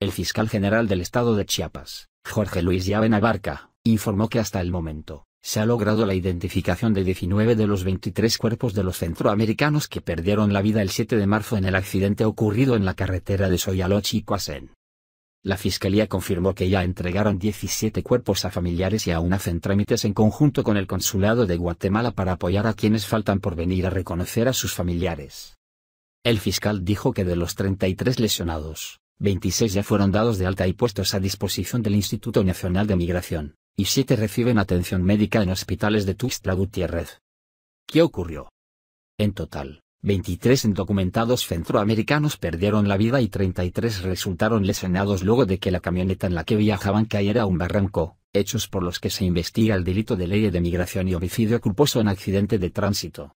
El fiscal general del estado de Chiapas, Jorge Luis Llavena Barca, informó que hasta el momento, se ha logrado la identificación de 19 de los 23 cuerpos de los centroamericanos que perdieron la vida el 7 de marzo en el accidente ocurrido en la carretera de y Coasén. La fiscalía confirmó que ya entregaron 17 cuerpos a familiares y aún hacen trámites en conjunto con el consulado de Guatemala para apoyar a quienes faltan por venir a reconocer a sus familiares. El fiscal dijo que de los 33 lesionados, 26 ya fueron dados de alta y puestos a disposición del Instituto Nacional de Migración, y 7 reciben atención médica en hospitales de Tuxtla Gutiérrez. ¿Qué ocurrió? En total, 23 indocumentados centroamericanos perdieron la vida y 33 resultaron lesionados luego de que la camioneta en la que viajaban cayera a un barranco, hechos por los que se investiga el delito de ley de migración y homicidio culposo en accidente de tránsito.